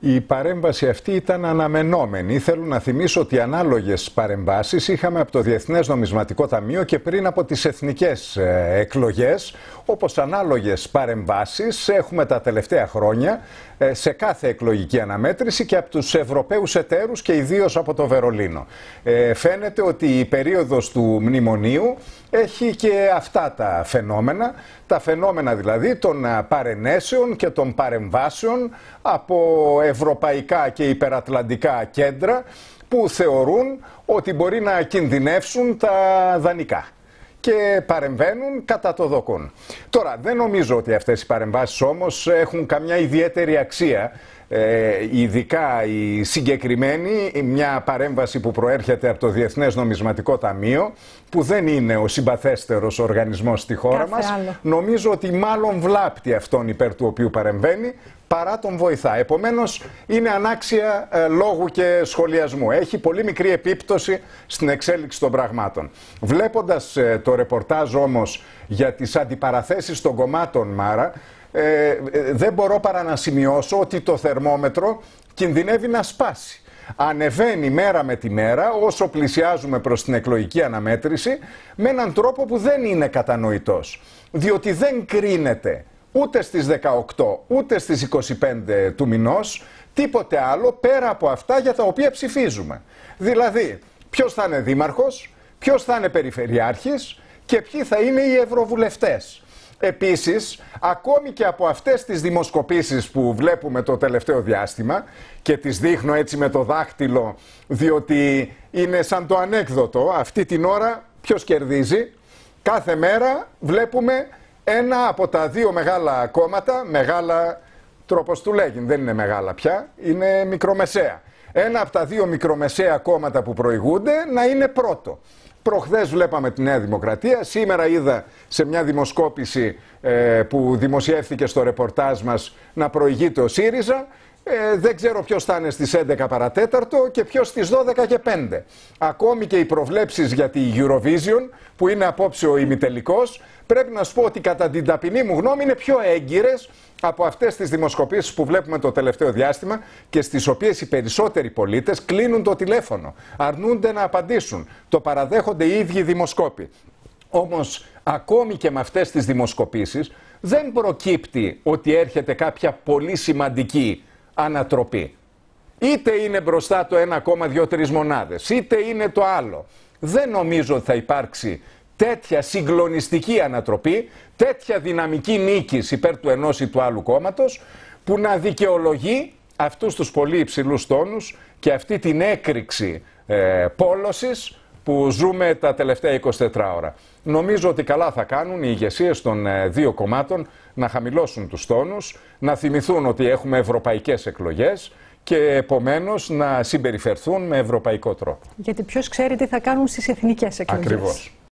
Η παρέμβαση αυτή ήταν αναμενόμενη. Θέλω να θυμίσω ότι ανάλογες παρεμβάσεις είχαμε από το Διεθνές Νομισματικό Ταμείο και πριν από τις εθνικές ε, εκλογές. Όπως ανάλογες παρεμβάσεις έχουμε τα τελευταία χρόνια ε, σε κάθε εκλογική αναμέτρηση και από τους Ευρωπαίους εταίρους και ιδίως από το Βερολίνο. Ε, φαίνεται ότι η περίοδος του μνημονίου έχει και αυτά τα φαινόμενα, τα φαινόμενα δηλαδή των παρενέσεων και των παρεμβάσεων από ευρωπαϊκά και υπερατλαντικά κέντρα που θεωρούν ότι μπορεί να κινδυνεύσουν τα δανεικά και παρεμβαίνουν κατά το δόκον. Τώρα, δεν νομίζω ότι αυτές οι παρεμβάσεις όμως έχουν καμιά ιδιαίτερη αξία ε, ειδικά η συγκεκριμένη, μια παρέμβαση που προέρχεται από το Διεθνές Νομισματικό Ταμείο, που δεν είναι ο συμπαθέστερος οργανισμός στη χώρα Κάθε μας, νομίζω ότι μάλλον βλάπτει αυτόν υπέρ του οποίου παρεμβαίνει, παρά τον βοηθά. Επομένως, είναι ανάξια ε, λόγου και σχολιασμού. Έχει πολύ μικρή επίπτωση στην εξέλιξη των πραγμάτων. Βλέποντας ε, το ρεπορτάζ όμως για τις αντιπαραθέσεις των κομμάτων, Μάρα, ε, ε, δεν μπορώ παρά να σημειώσω ότι το θερμόμετρο κινδυνεύει να σπάσει. Ανεβαίνει μέρα με τη μέρα όσο πλησιάζουμε προς την εκλογική αναμέτρηση με έναν τρόπο που δεν είναι κατανοητός. Διότι δεν κρίνεται ούτε στις 18 ούτε στις 25 του μηνός τίποτε άλλο πέρα από αυτά για τα οποία ψηφίζουμε. Δηλαδή ποιος θα είναι δήμαρχος, ποιος θα είναι περιφερειάρχης και ποιοι θα είναι οι ευρωβουλευτές. Επίσης, ακόμη και από αυτές τις δημοσκοπήσεις που βλέπουμε το τελευταίο διάστημα και τις δείχνω έτσι με το δάχτυλο διότι είναι σαν το ανέκδοτο, αυτή την ώρα ποιος κερδίζει, κάθε μέρα βλέπουμε ένα από τα δύο μεγάλα κόμματα, μεγάλα τρόπος του λέγει, δεν είναι μεγάλα πια, είναι μικρομεσαία. Ένα από τα δύο μικρομεσαία κόμματα που προηγούνται να είναι πρώτο. Προχθές βλέπαμε τη Νέα Δημοκρατία. Σήμερα είδα σε μια δημοσκόπηση ε, που δημοσιεύθηκε στο ρεπορτάζ μας να προηγείται ο ΣΥΡΙΖΑ. Ε, δεν ξέρω ποιος θα είναι στις 11 παρατέταρτο και ποιος στις 12 και 5. Ακόμη και οι προβλέψεις για τη Eurovision, που είναι απόψε ο ημιτελικός, πρέπει να σου πω ότι κατά την ταπεινή μου γνώμη είναι πιο έγκυρες από αυτές τις δημοσκοπήσεις που βλέπουμε το τελευταίο διάστημα και στις οποίες οι περισσότεροι πολίτες κλείνουν το τηλέφωνο, αρνούνται να απαντήσουν, το παραδέχονται οι ίδιοι δημοσκόποι. Όμως, ακόμη και με αυτές τις δημοσκοπήσεις δεν προκύπτει ότι έρχεται κάποια πολύ σημαντική ανατροπή. Είτε είναι μπροστά το 1,2-3 μονάδες, είτε είναι το άλλο. Δεν νομίζω ότι θα υπάρξει τέτοια συγκλονιστική ανατροπή, τέτοια δυναμική νίκης υπέρ του ενός ή του άλλου κόμματος, που να δικαιολογεί αυτούς τους πολύ υψηλούς τόνους και αυτή την έκρηξη ε, πόλωσης που ζούμε τα τελευταία 24 ώρα. Νομίζω ότι καλά θα κάνουν οι ηγεσίες των ε, δύο κομμάτων να χαμηλώσουν τους τόνους, να θυμηθούν ότι έχουμε ευρωπαϊκές εκλογές και επομένως να συμπεριφερθούν με ευρωπαϊκό τρόπο. Γιατί ποιος ξέρει τι θα κάνουν στις εθνικές εκλογές. Ακριβώς.